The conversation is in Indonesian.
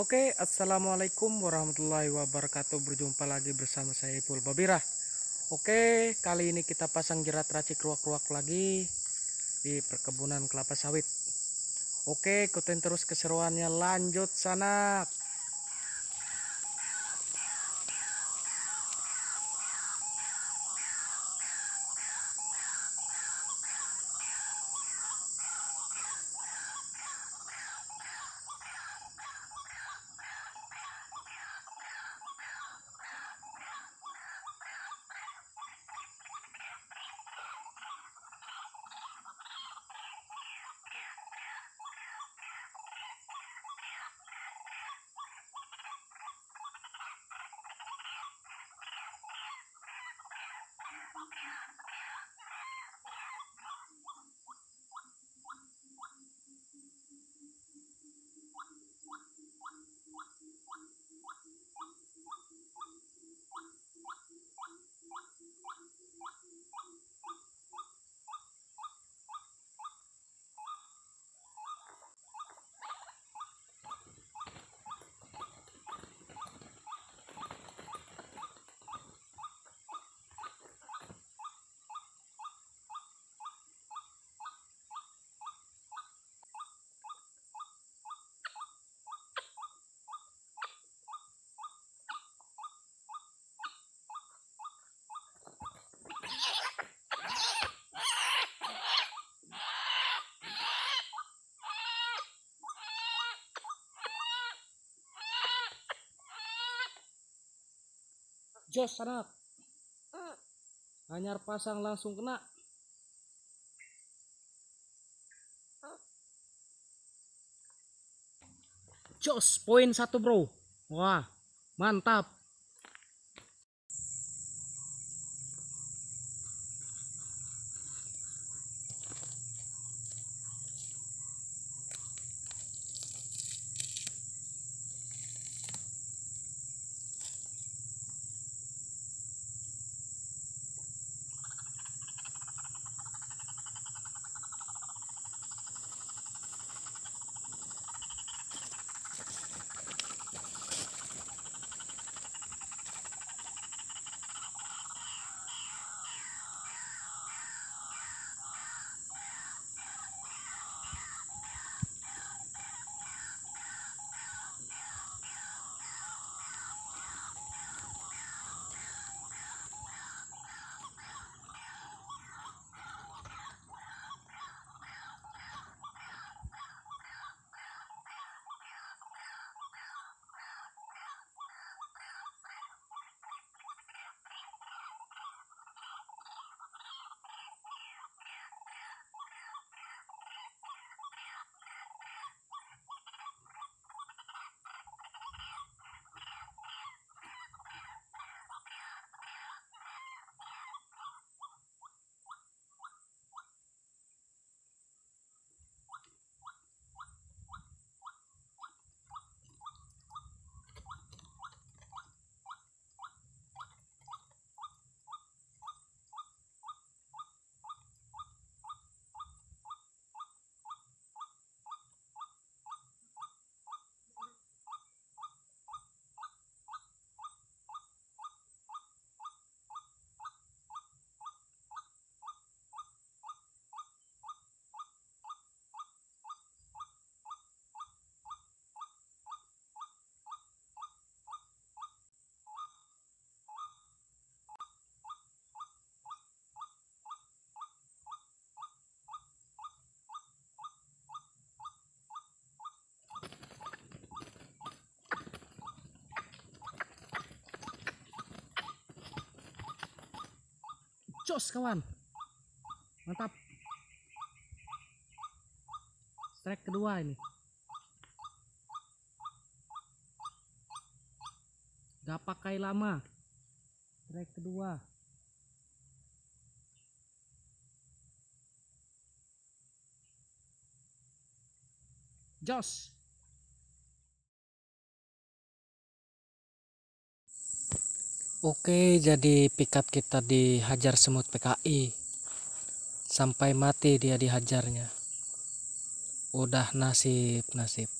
Oke, assalamualaikum warahmatullahi wabarakatuh. Berjumpa lagi bersama saya Ipul Babira. Oke, kali ini kita pasang jerat racik ruak-ruak lagi di perkebunan kelapa sawit. Oke, okay, ikutin terus keseruannya. Lanjut sanak. Jos sana. Hanyar hmm. pasang langsung kena. Hmm. Jos poin satu bro. Wah mantap. Jos kawan. Mantap. Strike kedua ini. Gak pakai lama. Strike kedua. Jos. Oke, jadi pikat kita dihajar semut PKI. Sampai mati dia dihajarnya. Udah nasib-nasib.